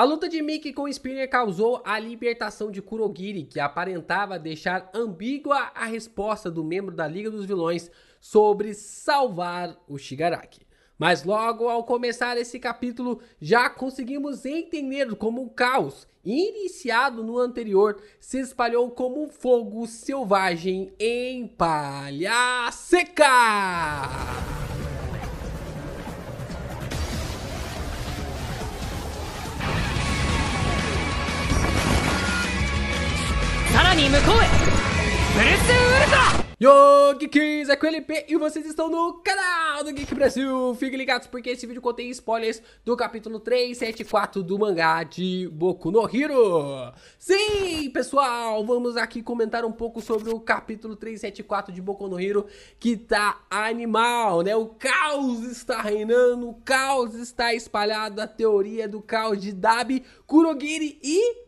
A luta de Mickey com Spinner causou a libertação de Kurogiri, que aparentava deixar ambígua a resposta do membro da Liga dos Vilões sobre salvar o Shigaraki. Mas logo ao começar esse capítulo, já conseguimos entender como o caos, iniciado no anterior, se espalhou como fogo selvagem em palha seca! Yo, Geekies, aqui o LP e vocês estão no canal do Geek Brasil. Fiquem ligados porque esse vídeo contém spoilers do capítulo 374 do mangá de Boku no Hero. Sim, pessoal, vamos aqui comentar um pouco sobre o capítulo 374 de Boku no Hero, que tá animal, né? O caos está reinando, o caos está espalhado, a teoria do caos de Dabi, Kurogiri e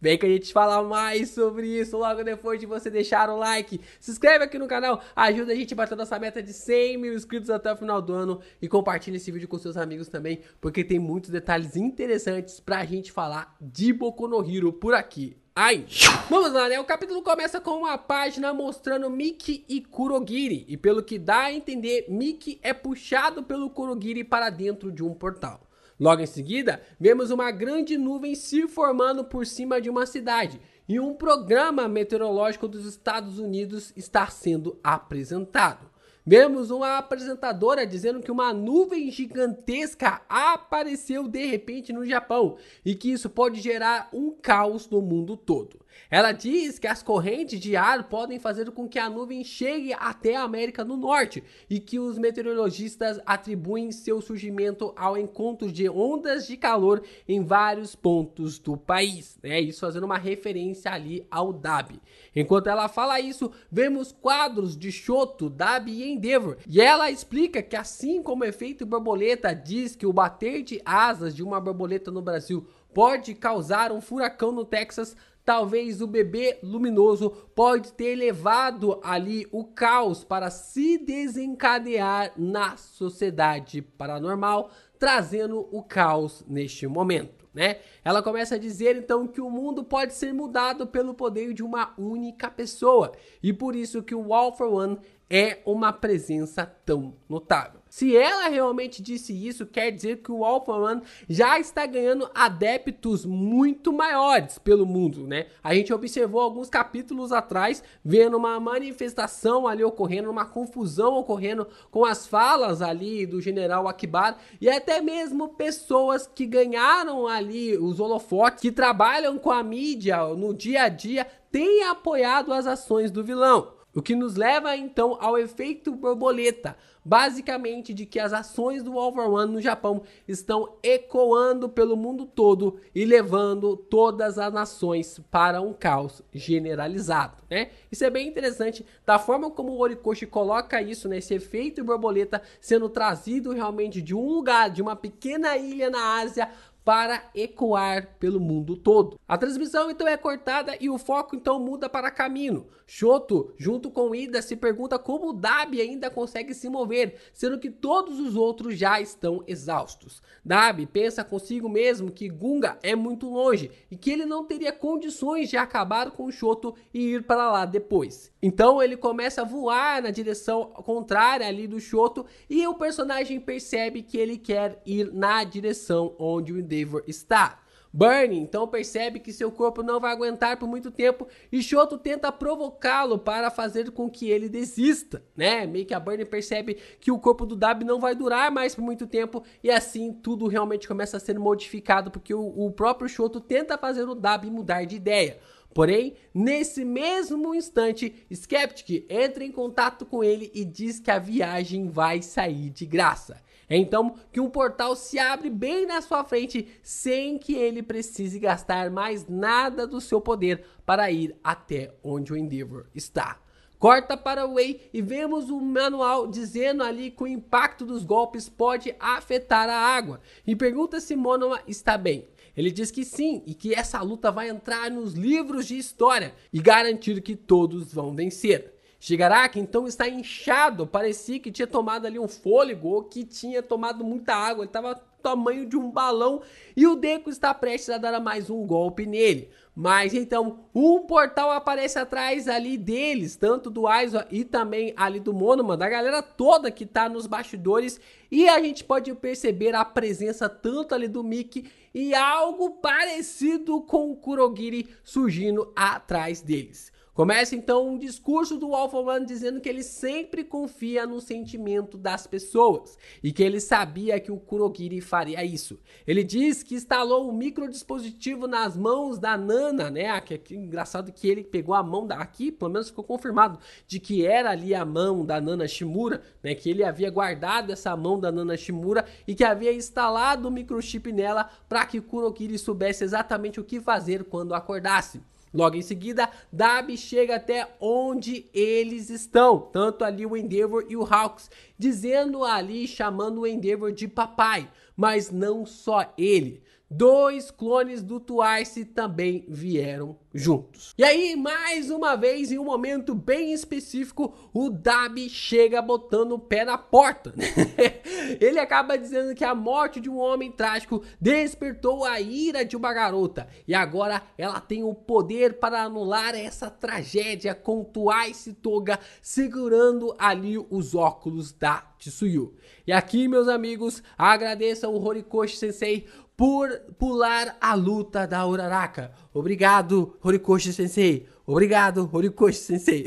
Vem que a gente fala mais sobre isso logo depois de você deixar o like. Se inscreve aqui no canal, ajuda a gente a bater nossa meta de 100 mil inscritos até o final do ano. E compartilha esse vídeo com seus amigos também, porque tem muitos detalhes interessantes pra gente falar de Boku no Hero por aqui. Ai! Vamos lá, né? O capítulo começa com uma página mostrando Miki e Kurogiri. E pelo que dá a entender, Miki é puxado pelo Kurogiri para dentro de um portal. Logo em seguida, vemos uma grande nuvem se formando por cima de uma cidade e um programa meteorológico dos Estados Unidos está sendo apresentado. Vemos uma apresentadora dizendo que uma nuvem gigantesca apareceu de repente no Japão e que isso pode gerar um caos no mundo todo. Ela diz que as correntes de ar podem fazer com que a nuvem chegue até a América do Norte e que os meteorologistas atribuem seu surgimento ao encontro de ondas de calor em vários pontos do país. É isso fazendo uma referência ali ao DAB. Enquanto ela fala isso, vemos quadros de Choto, DAB e Endeavor. E ela explica que assim como o efeito borboleta diz que o bater de asas de uma borboleta no Brasil pode causar um furacão no Texas, talvez o bebê luminoso pode ter levado ali o caos para se desencadear na sociedade paranormal, trazendo o caos neste momento. Né? Ela começa a dizer então que o mundo pode ser mudado pelo poder de uma única pessoa e por isso que o All for One é uma presença tão notável. Se ela realmente disse isso, quer dizer que o Alpha One já está ganhando adeptos muito maiores pelo mundo, né? A gente observou alguns capítulos atrás vendo uma manifestação ali ocorrendo, uma confusão ocorrendo com as falas ali do general Akbar e até mesmo pessoas que ganharam ali os holofotes, que trabalham com a mídia no dia a dia, têm apoiado as ações do vilão. O que nos leva então ao efeito borboleta, basicamente de que as ações do Over One no Japão estão ecoando pelo mundo todo e levando todas as nações para um caos generalizado, né? Isso é bem interessante da forma como o Horikoshi coloca isso, né? Esse efeito borboleta sendo trazido realmente de um lugar, de uma pequena ilha na Ásia para ecoar pelo mundo todo. A transmissão então é cortada e o foco então muda para caminho. Shoto, junto com Ida, se pergunta como Dabi ainda consegue se mover, sendo que todos os outros já estão exaustos. Dabi pensa consigo mesmo que Gunga é muito longe e que ele não teria condições de acabar com o Shoto e ir para lá depois. Então ele começa a voar na direção contrária ali do Shoto e o personagem percebe que ele quer ir na direção onde o Endeavor está. Burning então percebe que seu corpo não vai aguentar por muito tempo e Shoto tenta provocá-lo para fazer com que ele desista, né? Meio que a Burning percebe que o corpo do Dab não vai durar mais por muito tempo e assim tudo realmente começa a ser modificado porque o, o próprio Shoto tenta fazer o Dab mudar de ideia. Porém, nesse mesmo instante, Skeptic entra em contato com ele e diz que a viagem vai sair de graça. É então que um portal se abre bem na sua frente sem que ele precise gastar mais nada do seu poder para ir até onde o Endeavor está. Corta para o Way e vemos o um manual dizendo ali que o impacto dos golpes pode afetar a água. E pergunta se Monoma está bem. Ele diz que sim e que essa luta vai entrar nos livros de história e garantir que todos vão vencer. Shigaraki então está inchado, parecia que tinha tomado ali um fôlego ou que tinha tomado muita água, ele estava tamanho de um balão e o Deku está prestes a dar mais um golpe nele. Mas então, um portal aparece atrás ali deles, tanto do Aizo e também ali do Monoman, da galera toda que tá nos bastidores. E a gente pode perceber a presença tanto ali do Mickey e algo parecido com o Kurogiri surgindo atrás deles. Começa então um discurso do Alpha One dizendo que ele sempre confia no sentimento das pessoas e que ele sabia que o Kurogiri faria isso. Ele diz que instalou um microdispositivo nas mãos da Nana, né? Ah, que, que, engraçado que ele pegou a mão da aqui, pelo menos ficou confirmado de que era ali a mão da Nana Shimura, né? Que ele havia guardado essa mão da Nana Shimura e que havia instalado o microchip nela para que Kurogiri soubesse exatamente o que fazer quando acordasse. Logo em seguida, Dab chega até onde eles estão, tanto ali o Endeavor e o Hawks dizendo ali, chamando o Endeavor de papai. Mas não só ele. Dois clones do Twice também vieram juntos. E aí, mais uma vez, em um momento bem específico, o Dabi chega botando o pé na porta. Ele acaba dizendo que a morte de um homem trágico despertou a ira de uma garota e agora ela tem o poder para anular essa tragédia com Twice Toga segurando ali os óculos da da Tsuyu. E aqui, meus amigos, agradeço ao Horikoshi Sensei por pular a luta da Uraraka. Obrigado, Horikoshi Sensei. Obrigado, Horikoshi Sensei.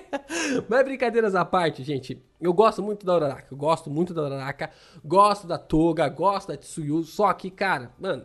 Mas brincadeiras à parte, gente. Eu gosto muito da Uraraka. Eu gosto muito da Uraraka. Gosto da Toga. Gosto da Tsuyu. Só que, cara, mano,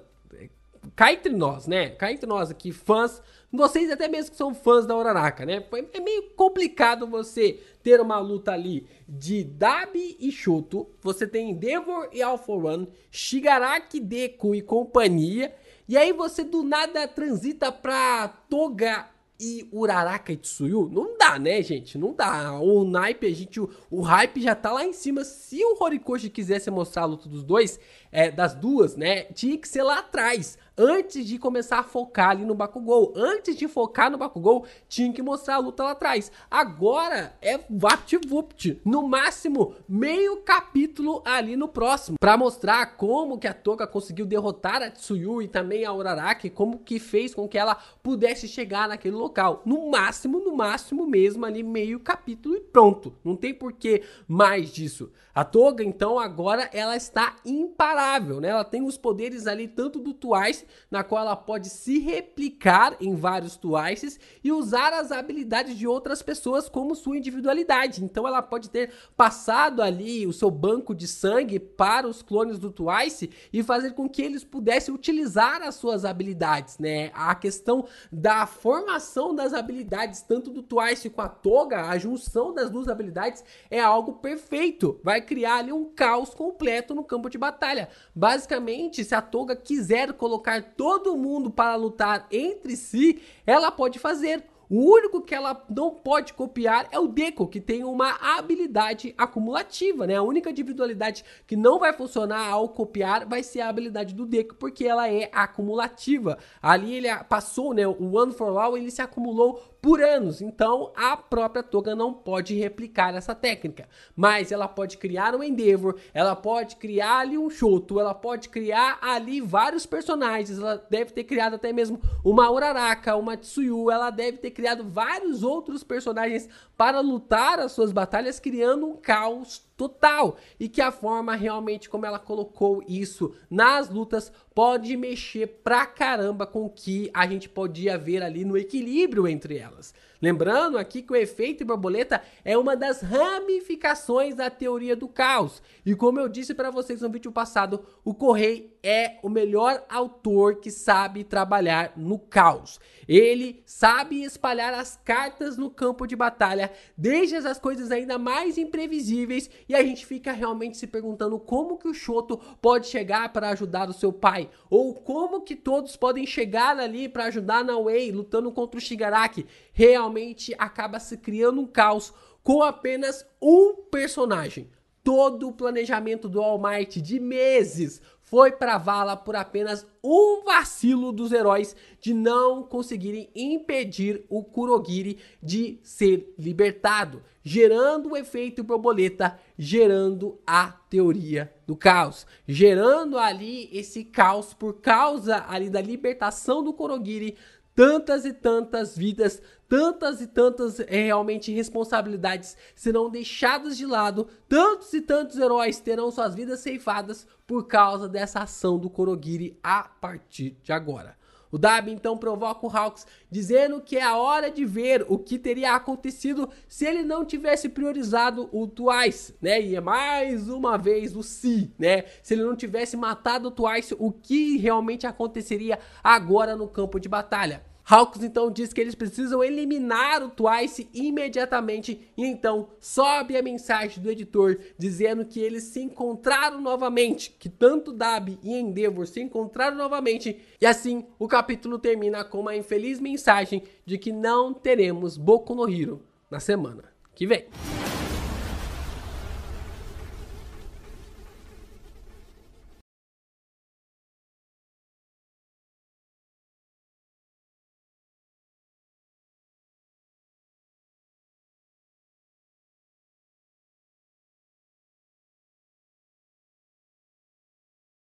cai entre nós, né? Cai entre nós aqui, fãs. Vocês até mesmo que são fãs da Uraraka, né? É meio complicado você ter uma luta ali de Dabi e Shoto. Você tem Endeavor e Alpha One, Shigaraki, Deku e companhia. E aí você do nada transita pra Toga e Uraraka e Tsuyu? Não dá, né, gente? Não dá. O naipe, a gente, o, o, hype já tá lá em cima. Se o Horikoshi quisesse mostrar a luta dos dois, é, das duas, né, tinha que ser lá atrás antes de começar a focar ali no Bakugou. Antes de focar no Bakugou, tinha que mostrar a luta lá atrás. Agora é vapt-vupt. No máximo, meio capítulo ali no próximo. para mostrar como que a Toga conseguiu derrotar a Tsuyu e também a Uraraki. Como que fez com que ela pudesse chegar naquele local. No máximo, no máximo mesmo ali, meio capítulo e pronto. Não tem porquê mais disso. A Toga, então, agora ela está imparável, né? Ela tem os poderes ali tanto do Twice na qual ela pode se replicar em vários twices e usar as habilidades de outras pessoas como sua individualidade. Então ela pode ter passado ali o seu banco de sangue para os clones do Twice e fazer com que eles pudessem utilizar as suas habilidades, né? A questão da formação das habilidades, tanto do Twice com a Toga, a junção das duas habilidades é algo perfeito. Vai criar ali um caos completo no campo de batalha. Basicamente, se a Toga quiser colocar todo mundo para lutar entre si, ela pode fazer o único que ela não pode copiar é o Deco, que tem uma habilidade acumulativa, né? A única individualidade que não vai funcionar ao copiar vai ser a habilidade do Deco, porque ela é acumulativa. Ali ele passou, né? O One for All ele se acumulou por anos. Então a própria Toga não pode replicar essa técnica. Mas ela pode criar um Endeavor, ela pode criar ali um Shoto, ela pode criar ali vários personagens. Ela deve ter criado até mesmo uma Uraraka, uma Tsuyu, ela deve ter criado vários outros personagens para lutar as suas batalhas, criando um caos total. E que a forma realmente como ela colocou isso nas lutas pode mexer pra caramba com o que a gente podia ver ali no equilíbrio entre elas. Lembrando aqui que o efeito borboleta é uma das ramificações da teoria do caos. E como eu disse para vocês no vídeo passado, o Correio é o melhor autor que sabe trabalhar no caos. Ele sabe espalhar as cartas no campo de batalha, deixa as coisas ainda mais imprevisíveis e a gente fica realmente se perguntando como que o Choto pode chegar para ajudar o seu pai ou como que todos podem chegar ali para ajudar Way lutando contra o Shigaraki. Realmente realmente acaba se criando um caos com apenas um personagem. Todo o planejamento do All Might de meses foi para vala por apenas um vacilo dos heróis de não conseguirem impedir o Kurogiri de ser libertado, gerando o efeito borboleta, gerando a teoria do caos, gerando ali esse caos por causa ali da libertação do Kurogiri, tantas e tantas vidas tantas e tantas é, realmente responsabilidades serão deixadas de lado, tantos e tantos heróis terão suas vidas ceifadas por causa dessa ação do Korogiri a partir de agora. O Dab então provoca o Hawks, dizendo que é a hora de ver o que teria acontecido se ele não tivesse priorizado o Twice, né? E é mais uma vez o Si, né? Se ele não tivesse matado o Twice, o que realmente aconteceria agora no campo de batalha. Hawks então diz que eles precisam eliminar o Twice imediatamente e então sobe a mensagem do editor dizendo que eles se encontraram novamente, que tanto Dab e Endeavor se encontraram novamente e assim o capítulo termina com uma infeliz mensagem de que não teremos Boku no Hero na semana que vem.